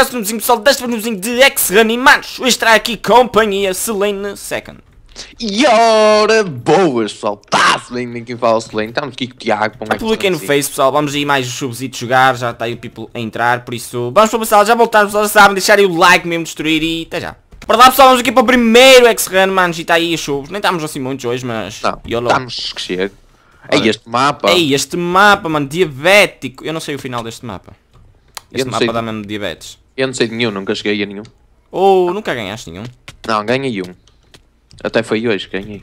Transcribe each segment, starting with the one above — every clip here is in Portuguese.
acaso no vizinho pessoal deste videozinho de X-Run e manos, hoje estará aqui companhia Selene Second. E ora, boas pessoal, tá Selene, quem fala Selene, estamos aqui com o Tiago. Um Publiquem no Face pessoal, vamos aí mais subsídios jogar, já está aí o people a entrar, por isso vamos para o pessoal, já voltar pessoal, já sabem, deixarem o like mesmo, destruir e até já. Para lá pessoal, vamos aqui para o primeiro X-Run, manos, e está aí os subs, nem estamos assim muitos hoje, mas... Não, estamos que chega. É este mapa. É este mapa, mano, diabético. Eu não sei o final deste mapa. Este mapa dá mesmo diabetes. Eu não sei de nenhum, nunca cheguei a nenhum. Ou oh, nunca ganhaste nenhum? Não, ganhei um. Até foi hoje que ganhei.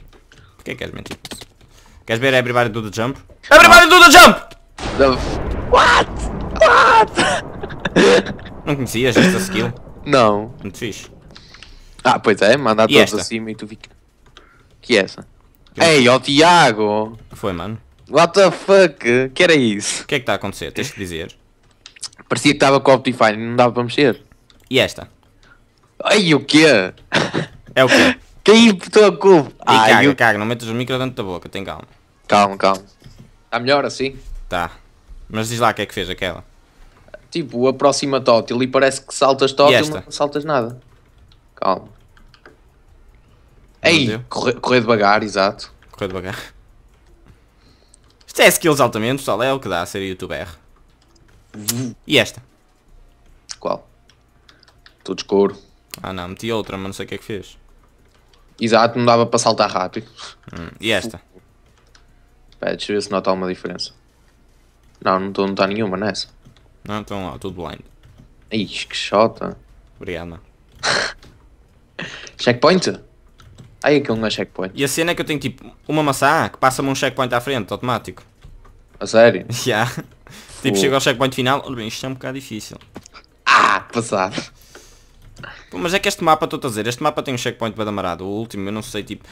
Porquê que queres mentir? Queres ver Everybody do the Jump? Everybody do the Jump! The... What? What? Não conhecias esta skill? Não. Muito fixe. Ah, pois é, manda a todos esta? acima e tu fica. Que é essa? Que Ei, ó oh, Tiago! foi, mano? What the fuck? Que era isso? O que é que está a acontecer? Tens que dizer. Parecia que estava com o Optifine, não dava para mexer. E esta? Ai, o quê? É o quê? Quem botou a cubo? Ai, caga, eu... caga, não metas o micro dentro da boca, tem calma. Calma, calma. Está melhor assim? Tá. Mas diz lá o que é que fez aquela. Tipo, aproxima tótil e parece que saltas tótil, não saltas nada. Calma. Não Ei, correr, correr devagar, exato. Correr devagar. Isto é skills altamente, pessoal, é o que dá a ser youtuber. E esta? Qual? Tudo escuro. Ah não, meti outra, mas não sei o que é que fez. Exato, não dava para saltar rápido. Hum, e esta? Espera, deixa eu ver se nota alguma diferença. Não, não está nenhuma nessa. Não, estão lá, tudo blind. Ixi, que chota. Obrigado, mano. checkpoint? Ai, aquilo não é checkpoint. E a cena é que eu tenho tipo uma maçã que passa-me um checkpoint à frente, automático. A sério? Já. Yeah. Tipo, chega ao checkpoint final. Olha bem, isto é um bocado difícil. Ah, passado. Pô, mas é que este mapa, estou a dizer, este mapa tem um checkpoint badamarado. O último, eu não sei, tipo...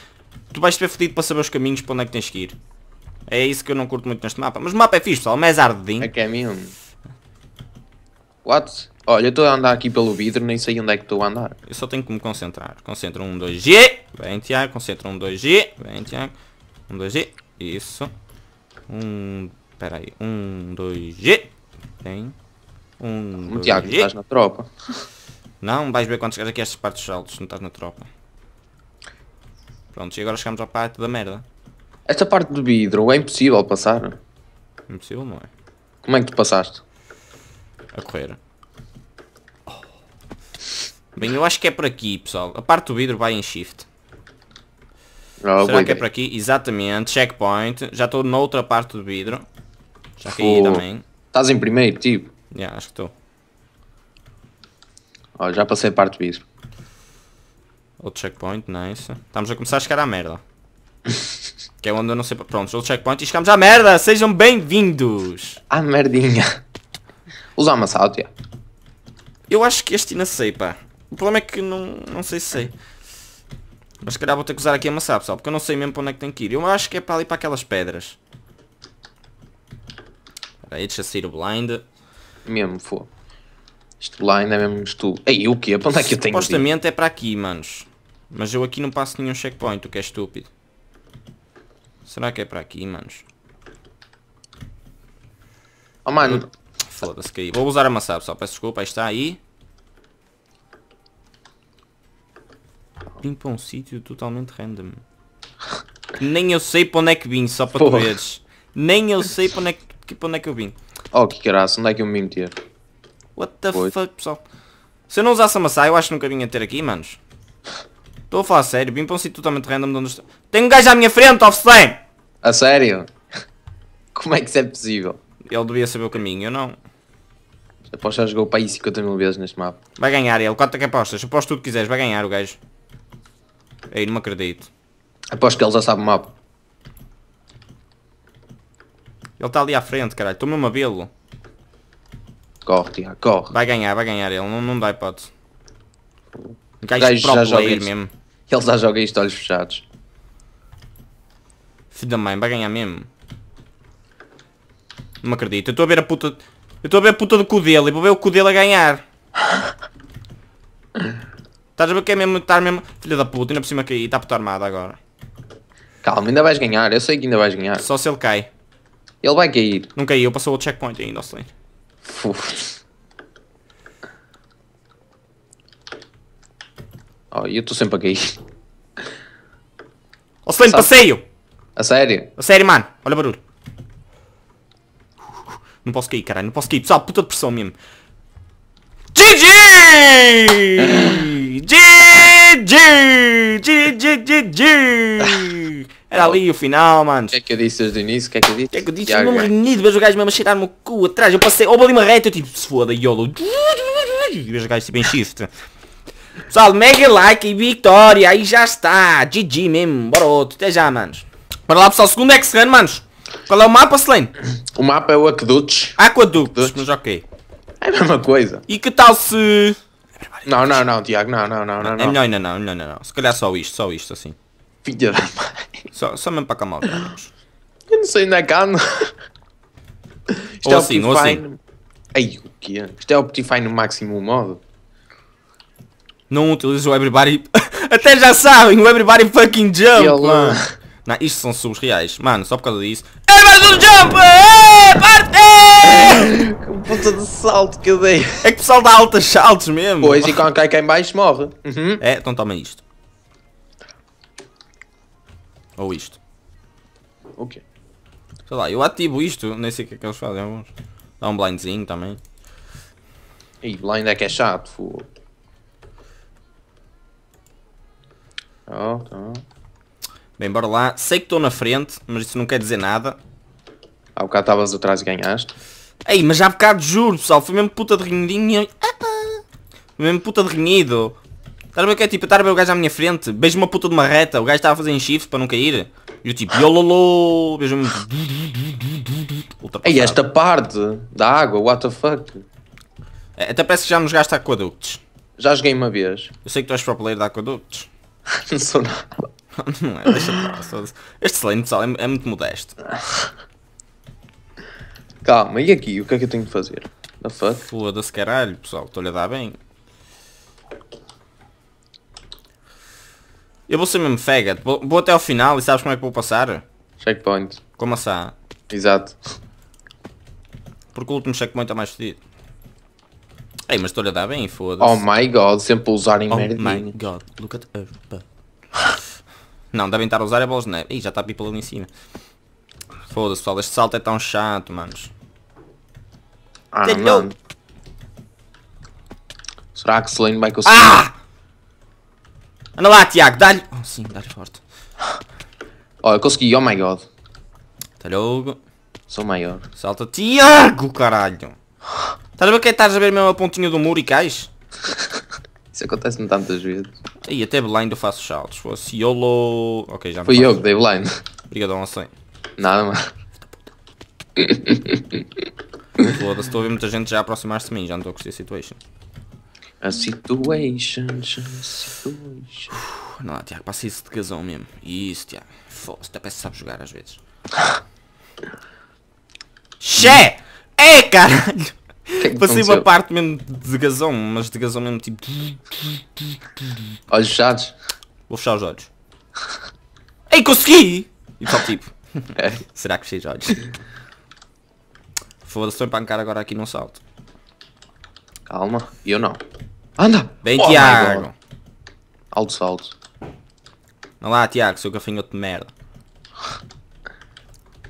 Tu vais ter fodido para saber os caminhos para onde é que tens que ir. É isso que eu não curto muito neste mapa. Mas o mapa é fixe, pessoal. mais é ardinho. É que é mesmo. What? Olha, eu estou a andar aqui pelo vidro, nem sei onde é que estou a andar. Eu só tenho que me concentrar. Concentra 1, 2, G. Vem, Tiago. Concentra 1, 2, G. Vem, Tiago. 1, 2, G. Isso. 1, um espera aí. Um, dois, G. Tem. Um, dois, Tiago, G. estás na tropa. Não, vais ver quando chegares aqui a estas partes altos, não estás na tropa. Pronto, e agora chegamos à parte da merda. Esta parte do vidro é impossível passar. Impossível não é? Como é que tu passaste? A correr. Oh. Bem, eu acho que é por aqui, pessoal. A parte do vidro vai em shift. Ah, Será que é por aqui? Exatamente, checkpoint. Já estou noutra parte do vidro. Já caí Pô, tipo, também. Estás em primeiro, tipo? Yeah, acho que estou. Oh, já passei parte do bispo. Outro checkpoint, nice. Estamos a começar a chegar à merda. que é onde eu não sei... Pronto, outro checkpoint e chegamos à merda! Sejam bem-vindos! À merdinha. Usar uma sáutia. Eu acho que este ainda sei, pá. O problema é que não, não sei se sei. Mas se calhar vou ter que usar aqui a maçã, pessoal, porque eu não sei mesmo para onde é que tem que ir. Eu acho que é para ali para aquelas pedras. É Deixa sair o blind. Mesmo, foi. Este blind é mesmo tu. Aí o quê? A ponta é que eu tenho Supostamente é para aqui, manos. Mas eu aqui não passo nenhum checkpoint, o que é estúpido. Será que é para aqui, manos? Oh, mano. Foda-se, caí. Vou usar a maçã, pessoal. Peço desculpa. Aí está, aí. Vim para um sítio totalmente random. Nem eu sei para onde é que vim, só para Porra. tu veres. Nem eu sei para onde é que que, para onde é que eu vim? Oh, que graça, onde é que eu me meter? What the Foi. fuck, pessoal? Se eu não usasse a maçã, eu acho que nunca vinha ter aqui, manos. Estou a falar sério, vim para um sítio totalmente random de onde estou. Tem um gajo à minha frente, offline! A sério? Como é que isso é possível? Ele devia saber o caminho, eu não. Aposto já jogou para aí 50 mil vezes neste mapa. Vai ganhar ele, quanto é que apostas? Aposto tudo que quiseres, vai ganhar o gajo. Aí, não me acredito. Aposto que ele já sabe o mapa. Ele está ali à frente, caralho. Estou mesmo a vê-lo. Corre, tia, corre. Vai ganhar, vai ganhar ele. Não, não dá hipótese. Um gajo, gajo pro já player mesmo. Ele já joga isto olhos fechados. Filho da mãe, vai ganhar mesmo. Não me acredito. Eu estou a ver a puta... Eu estou a ver a puta do cu dele. Vou ver o cu dele a ganhar. Estás a ver que é mesmo... Estar mesmo... Filha da puta, ainda por cima caí. Está puta armada agora. Calma, ainda vais ganhar. Eu sei que ainda vais ganhar. Só se ele cai. Ele vai cair. Não caiu, passou o checkpoint ainda, Fuf. Oh, eu estou sempre a cair. Ocelin, passeio! A sério? A sério, mano. Olha o barulho. Não posso cair, caralho. Não posso cair. Pessoal, puta de pressão mesmo. GG! GG! GG! GG! Era ali o final, mano. O que é que eu disse desde o início? O que é que eu disse? O que é que eu disse? Eu me é. renhido, vejo o gajo mesmo a cheirar-me o cu atrás. Eu passei, houve ali uma reta, eu tipo, se foda, YOLO. E vejo o gajo tipo em shift. Pessoal, mega like e vitória. Aí já está. GG mesmo. Bora outro. Até já, manos. Bora lá, pessoal. Segundo X-Run, manos. Qual é o mapa, Selene? O mapa é o Aquedutos. Aquedutos, mas ok. É a mesma coisa. E que tal se... Não, não, não, Tiago. Não, não, não, não. É não. É melhor ainda não, é melhor ainda não. Se calhar só isto, só isto, assim. Filha da mãe. Só, só mesmo para acalmar o Thanos. Eu não sei, não é calma. Isto é ou é assim, ou assim. No... Ai, o que é? Isto é Optifine no máximo modo. Não utilizes o Everybody... Até já sabem, o Everybody Fucking Jump, mano. Não, isto são subs reais. Mano, só por causa disso... É mais um jump! É, parte! Que puta de salto que eu dei. É que o pessoal dá altas saltos mesmo. Pois, e quando cai cá em baixo morre. Uhum. É, então toma isto. Ou isto. o quê Sei lá, eu ativo isto, nem sei o que é que eles fazem Dá um blindzinho também. E blind é que é chato, fogo. Oh, tá. Bem, bora lá. Sei que estou na frente, mas isso não quer dizer nada. Há bocado estavas atrás e ganhaste. Ei, mas há bocado juro, pessoal, foi mesmo puta de rinhidinho. Ah, foi mesmo puta de rinhido. Estás a ver o que é? Tipo, estar a ver o gajo à minha frente, beijo uma puta de uma reta, o gajo estava tá a fazer em shift para não cair. E eu tipo, yololo, beijo-me. E esta parte da água, what the fuck? É, até parece que já nos gasta aquaductos. Já joguei uma vez. Eu sei que tu és pro player de aquaductos. não sou nada. não é, deixa pra lá. Este slane, pessoal, é, é muito modesto. Calma, e aqui? O que é que eu tenho de fazer? The fuck? Foda-se caralho, pessoal, estou-lhe a dar bem. Eu vou ser mesmo faggot. Vou, vou, até ao final e sabes como é que vou passar? Checkpoint. Como assim? Exato. Porque o último checkpoint é mais fedido. Ei, mas estou-lhe a dar bem, foda-se. Oh my god, sempre usarem oh merdinha. Oh my god, look at her. Não, devem estar a usar a é bolas de neve. Ih, já está a pipa ali em cima. Foda-se, pessoal. Este salto é tão chato, manos. Ah, mano. Será que Selene vai conseguir? Ah! Anda lá, Tiago, dá-lhe. Oh, sim, dá-lhe forte. Olha, consegui, oh my god. Tá logo Sou maior. Salta, Tiago, caralho. Estás a ver é que estás a ver mesmo a pontinha do muro e cais? Isso acontece-me tantas vezes. E até blind eu faço saltos. Fosse assim, YOLO. Ok, já Foi eu que dei blind. Obrigadão, assim. Nada, mano. Foda-se, estou a ver muita gente já aproximar-se de mim, já não estou a curtir a situation. A situation, a situation. Uf, não, Tiago, passa isso de casão mesmo. Isso, Tiago. Foda-se, até parece que sabe jogar às vezes. Xé! É, caralho! É Passei uma parte mesmo de gasão, mas de gasão mesmo tipo. Olhos fechados. Vou fechar os olhos. Ei, consegui! E só tipo. É. Será que fechei os olhos? Foda-se, estou a empancar agora aqui num salto. Calma, eu não. Anda! vem oh Tiago! Alto salto. Não lá, Tiago, seu gafanhoto de merda.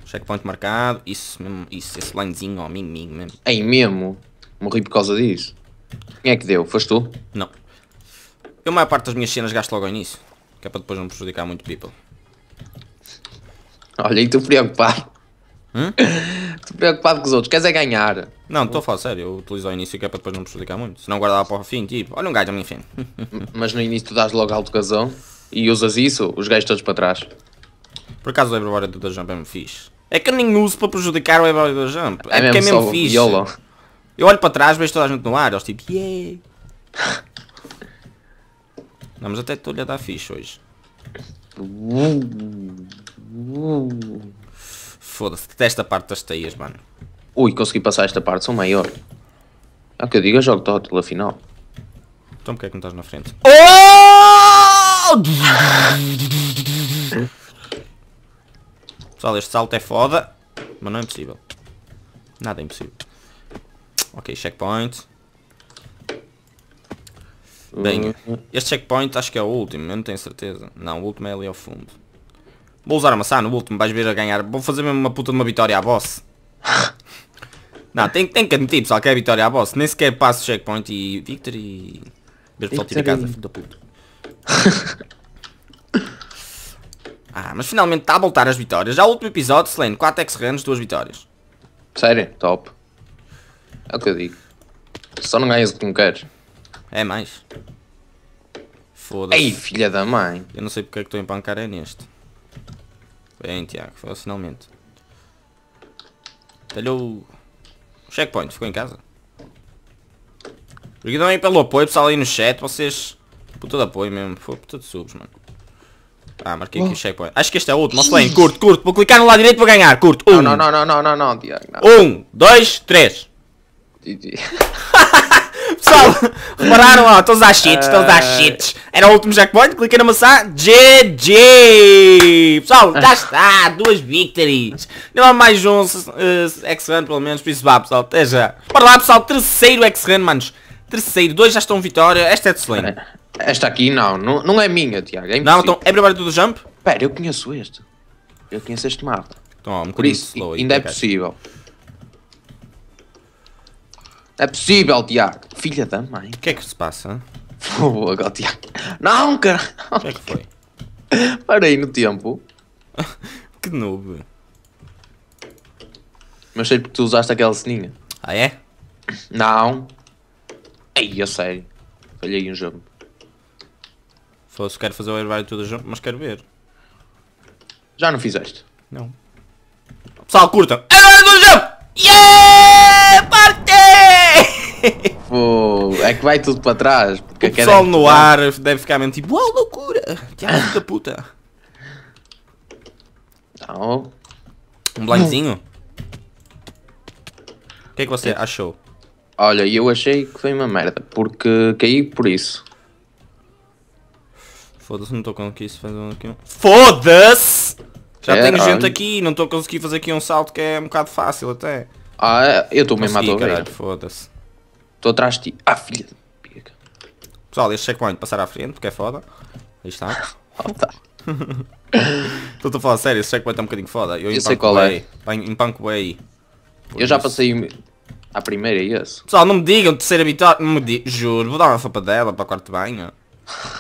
Checkpoint marcado. Isso mesmo, isso, esse linezinho, ó, mim, mim mesmo. Ei, mesmo? Morri por causa disso. Quem é que deu? Foste tu? Não. Eu, a maior parte das minhas cenas gasto logo nisso. Que é para depois não prejudicar muito people. Olha, e tu preocupado. Hum? preocupado com os outros, queres é ganhar. Não, estou a falar sério, eu utilizo ao início que é para depois não prejudicar muito. Se não guardava para o fim, tipo, olha um gajo a mim, enfim. Mas no início tu dás logo alto casão e usas isso, os gajos todos para trás. Por acaso o Everbody do Jump é mesmo fixe. É que eu nem uso para prejudicar o Everbody do Jump. É, é mesmo, é mesmo fixe. Eu olho para trás, vejo toda a gente no ar, eles tipo, yeah. não, até estou-lhe a dar fixe hoje. Uh, uh. Foda-se, detesto a parte das teias, mano. Ui, consegui passar esta parte, sou maior. É o que eu digo, eu jogo Tótil, afinal. Então porque é que não estás na frente? Oh! Pessoal, este salto é foda, mas não é impossível. Nada é impossível. Ok, checkpoint. Bem, hum. este checkpoint acho que é o último, eu não tenho certeza. Não, o último é ali ao fundo. Vou usar a maçã no último, vais ver a ganhar. Vou fazer mesmo uma puta de uma vitória à boss. Não, tem, tem que admitir pessoal que é vitória à boss. Nem sequer passo checkpoint e victory. Ver pessoal tira casa, filho da puta. ah, mas finalmente está a voltar as vitórias. Já o último episódio, Slane, 4 ex-renos, 2 vitórias. Sério? Top. É o que eu digo. Só não ganhas o que me queres. É mais. Foda-se. Ei, filha da mãe. Eu não sei porque é que estou a empancar é neste. Bem, Tiago, foi finalmente. Talhou o checkpoint, ficou em casa. Obrigado também pelo apoio, pessoal, aí no chat. Vocês... Por todo apoio mesmo. Foi por todos subs, mano. Ah, marquei aqui oh. o checkpoint. Acho que este é o último. Offlane, curto, curto. Vou clicar no lado direito para ganhar. Curto. Um. Não, não, não, não, não, não, Tiago. Não. Um, dois, três. GG. Pessoal, repararam? Ó, todos às cheats, todos a ah. cheats. Era o último checkpoint, cliquei na maçã, GG! Pessoal, já ah. está, duas victories. Não há mais um uh, X-Run, pelo menos, por isso vá, pessoal, até já. Bora lá, pessoal, terceiro X-Run, manos. Terceiro, dois já estão vitória, esta é de Selene. Esta aqui não, não, não é minha, Tiago, é Não, então é primeiro do jump? Pera, eu conheço este. Eu conheço este mapa. Então, ó, um por isso, slow, ainda é possível. É possível, Tiago. Filha da mãe. O que é que se passa? Boa, oh, Não, cara. O que é que foi? Parei no tempo. que noob. Mas sei porque tu usaste aquela sininha. Ah, é? Não. Ei, sei. sério. Falhei um jogo. Fosse, quero fazer o airbaio todo junto, mas quero ver. Já não fizeste? Não. Pessoal, curta. Airbaio todo junto! Yeah! que vai tudo para trás. Porque o pessoal no ar deve ficar mesmo tipo, uau, loucura! arma da é puta! Não. Um blindzinho? O que é que você achou? Olha, eu achei que foi uma merda, porque caí por isso. Foda-se, não estou conseguindo fazer um aqui. Foda-se! Já é, tenho olha. gente aqui, não estou conseguindo fazer aqui um salto que é um bocado fácil até. Ah, eu estou mesmo a tocar. É. Foda-se. Estou atrás de ti. Ah, filha de pica. Pessoal, este checkpoint passar à frente, porque é foda. Aí está. Estou a falar sério, este checkpoint é um bocadinho foda. Eu, eu sei qual é. Eu já passei a primeira é isso? Pessoal, não me digam, terceira vitória. Não me di... Juro, vou dar uma sopa dela para o quarto banho.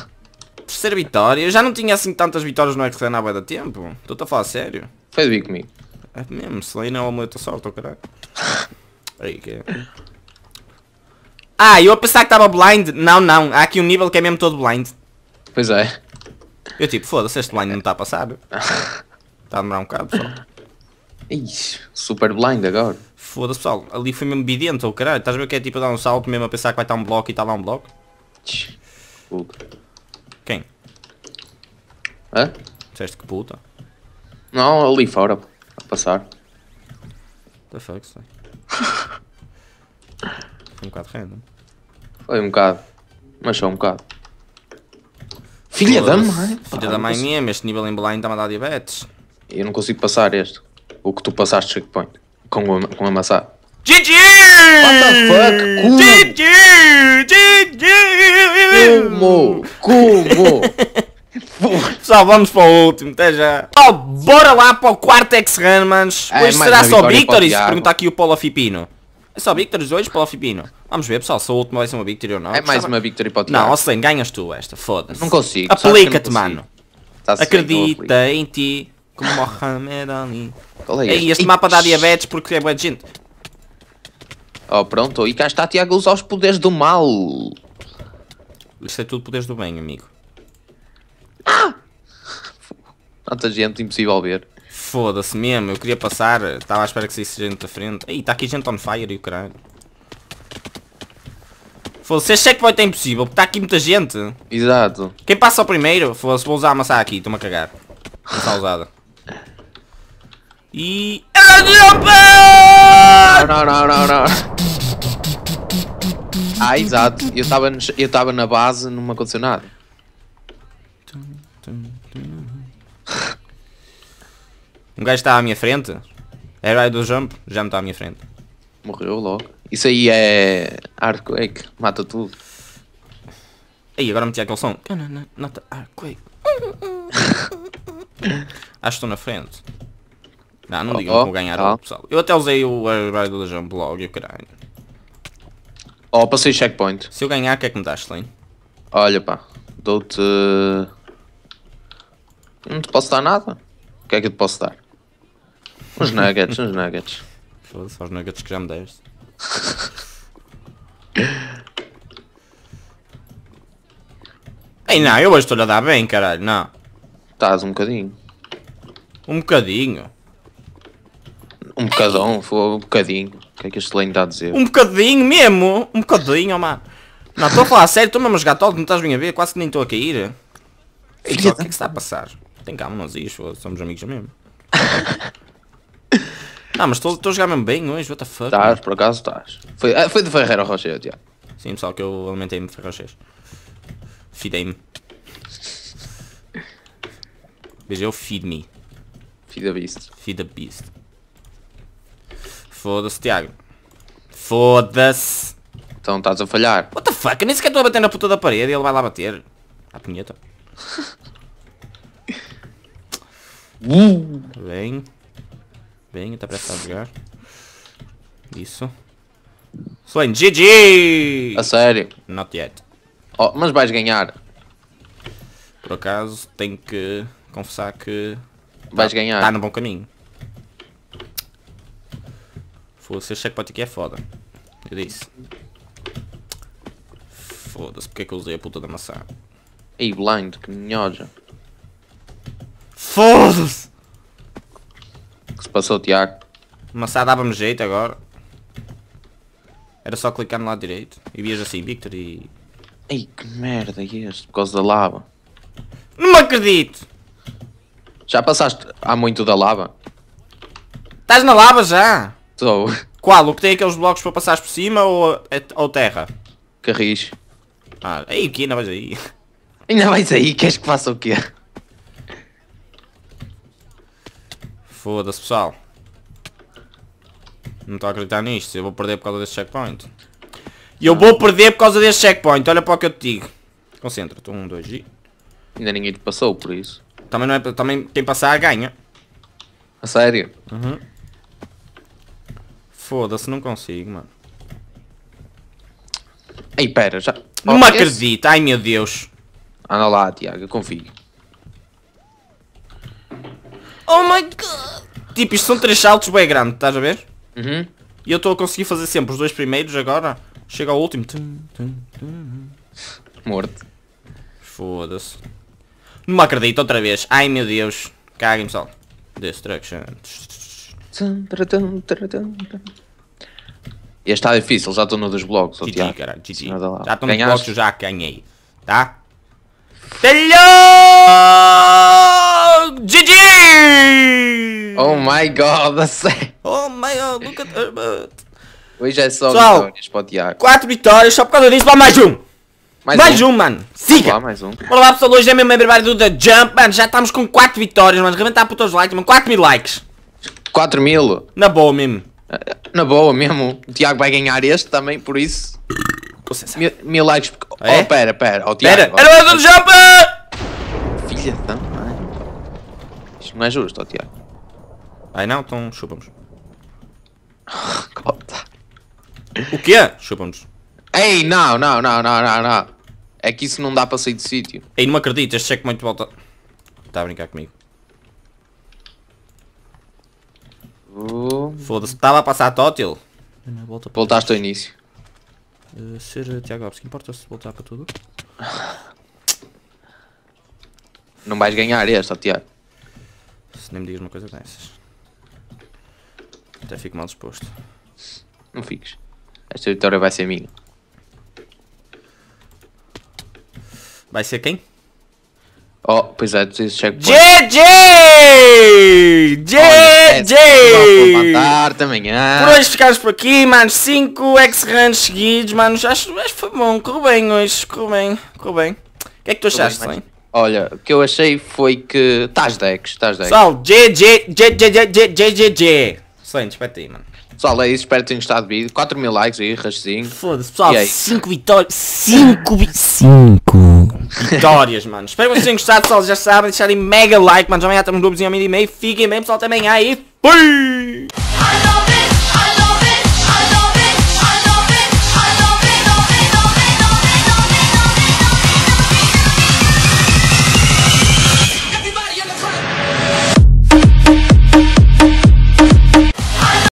terceira vitória? Eu já não tinha assim tantas vitórias no XN há bué da tempo. Estou a falar sério. Foi de comigo. É mesmo, se aí não é uma muita sorte, oh, caralho. aí que é. Ah, eu a pensar que estava blind. Não, não. Há aqui um nível que é mesmo todo blind. Pois é. Eu tipo, foda-se, este blind não está a passar. Está a demorar um bocado, pessoal. Ixi, super blind agora. Foda-se, pessoal. Ali foi mesmo bidente, ou oh, caralho. Estás a ver que é tipo a dar um salto mesmo a pensar que vai estar um bloco e está lá um bloco? Puta. Quem? Hã? Disseste que puta? Não, ali fora. A passar. The fuck, Foi um bocado random. Foi um bocado. Mas só um bocado. Filha da mãe! Filha da mãe minha mesmo, este nível em Blind está-me a dar diabetes. Eu não consigo passar este. O que tu passaste checkpoint. Com a, com a maçã. GG! What the fuck? Como? GG! GG! Como? Como? Pessoal, vamos para o último, até já. Oh, bora lá para o quarto X-Run, manos. É, Hoje será só Victories? Pergunta aqui o Paulo Fipino. É só Victories hoje para o Fibino. Vamos ver, pessoal, se a último vai ser uma Victory ou não. É mais Gostava... uma Victory para o Não, sem ganhas tu esta, foda-se. Não consigo. Aplica-te, mano. Tá Acredita em ti, como Mohamed Ali. Qual é Ei, este mapa dá diabetes porque é boa gente. Oh, pronto, e cá está Tiago usar os poderes do mal. Isso é tudo poderes do bem, amigo. Ah! Tanta gente, impossível ver. Foda-se mesmo, eu queria passar. Estava à espera que saísse gente da frente. Ei, está aqui gente on fire e o caralho. Foda-se, este checkpoint é impossível, porque está aqui muita gente. Exato. Quem passa ao primeiro, foda-se, vou usar a maçã aqui, estou-me a cagar. Maçã usada. E... É não, não, não, não. Ah, exato. Eu estava eu na base, não me aconteceu nada. Um gajo está à minha frente. Herói é do jump, já me está à minha frente. Morreu logo. Isso aí é Earthquake, mata tudo. Aí, agora meti aquele som. Nota Earthquake. Acho que estou na frente. Não, não oh, digam oh, que vou ganhar oh. pessoal. Eu até usei o herói do jump logo e o caralho. Oh, passei checkpoint. Se eu ganhar, o que é que me dás, Slim? Olha pá, dou-te... Não te posso dar nada. O que é que eu te posso dar? Uns nuggets, uns nuggets. Foda-se, os nuggets que já me deste. Ei, não, eu hoje estou-lhe a dar bem, caralho, não. Estás um bocadinho. Um bocadinho. Um bocadão, foi um bocadinho. O que é que este lane está a dizer? Um bocadinho mesmo? Um bocadinho, oh, mano. Não, estou a falar a sério, estou mesmo a jogar todo, não estás bem a ver, quase que nem estou a cair. Filho, o que é que está a passar? Tem calma, não diz, somos amigos mesmo. Não, ah, mas estou a jogar mesmo bem hoje, what the fuck? Estás, por acaso estás. Foi, ah, foi de Ferreira Rocher, Tiago. Sim, pessoal, que eu alimentei-me de Ferreira Rocher. Fidei-me. Veja, eu feed me. Feed a beast. Feed a beast. Foda-se, Tiago. Foda-se. Então estás a falhar. What the fuck? Eu nem sequer estou a bater na puta da parede e ele vai lá bater. A punheta. Uh! Vem. Bem, tá a jogar Isso. Swain, GG! A sério? Not yet. Oh, mas vais ganhar. Por acaso, tenho que confessar que... Tá- vais tá, ganhar. Tá no bom caminho. Foda-se, este checkpoint aqui é foda. Eu disse. Foda-se, porque é que eu usei a puta da maçã? Ei, blind, que minhoja. Foda-se! Passou o Tiago. Maçã dava-me jeito agora. Era só clicar no lado direito. E vias assim, Victor e... Ei, que merda é este? Por causa da lava. Não me acredito! Já passaste há muito da lava? Estás na lava já? Estou. Qual? O que tem aqueles blocos para passares por cima ou, é, ou terra? Carris. Ah, aí o que ainda vais aí? Ainda vais aí? Queres que faça o quê? Foda-se, pessoal. Não estou a acreditar nisto. Eu vou perder por causa deste checkpoint. E eu vou perder por causa deste checkpoint. Olha para o que eu te digo. Concentra-te. Um, dois e... Ainda ninguém te passou por isso. Também, não é, também quem passar ganha. A sério? Uhum. Foda-se, não consigo, mano. Ei, pera, já... Não oh, me acredito, ai meu Deus. Anda lá, Tiago, eu confio. Oh my god! Tipo, isto são três saltos bem grandes, estás a ver? Uhum. E eu estou a conseguir fazer sempre os dois primeiros agora. Chega ao último. Morto. Foda-se. Não me acredito outra vez. Ai meu Deus. Caguem pessoal. Destruction. Este está difícil, já estou no dos blocos. GG, cara, GG. Já estou no blocos, já ganhei. Tá? Hello! GG! Oh my god, a sério. Oh my god, look at her butt. Hoje é só Pessoal, vitórias para o Tiago. 4 vitórias, só por causa disso, vai mais um. Mais, mais um. um. mano. Siga. Olá, mais um. Bora pessoal. Hoje é mesmo aniversário do The Jump, mano. Já estamos com 4 vitórias, mano. Reventar para os likes, mano. 4 mil likes. 4 mil? Na boa mesmo. Na boa mesmo. O Tiago vai ganhar este também, por isso. Com Mil, mil likes. Ah, é? Oh, pera, pera. Oh, Tiago. Pera, oh. era o The Jump! Filha da mãe. Isto não é justo, oh, Tiago. Ai não, então chupamos nos o quê? é chupamos Ei, não, não, não, não, não, não. É que isso não dá para sair do sítio. Ei, não acredito, este checkpoint volta... Está a brincar comigo. Uh. Foda-se, estava tá a passar tótil. Volta Voltaste ao início. Uh, ser uh, Tiago Alves, que importa-se voltar para tudo? Não vais ganhar esta, Tiago. Se nem me digas uma coisa dessas. Até fico mal disposto. Não fiques. Esta vitória vai ser minha. Vai ser quem? Oh, pois é, tu dizes checkpoint. GG! GG! É, por hoje ficámos por aqui, mano. 5 X-Runs seguidos, mano. Acho, acho que foi bom. Correu bem hoje. Correu bem. Correu bem. O que é que tu achaste, bem, mas... Olha, o que eu achei foi que. Estás decks, estás decks. Pessoal, GG, GG, GG, GG. Excelente, espero aí, mano. Pessoal, é isso. Espero que tenham gostado do vídeo. 4 mil likes aí, rastezinho. Foda-se, pessoal. 5 vitórias. 5 vitórias, mano. Espero que vocês tenham gostado, pessoal. Já sabem, deixarem mega like, mano. Já amanhã estamos no Globozinho a meio e meio. Fiquem bem, pessoal, também aí. Fui!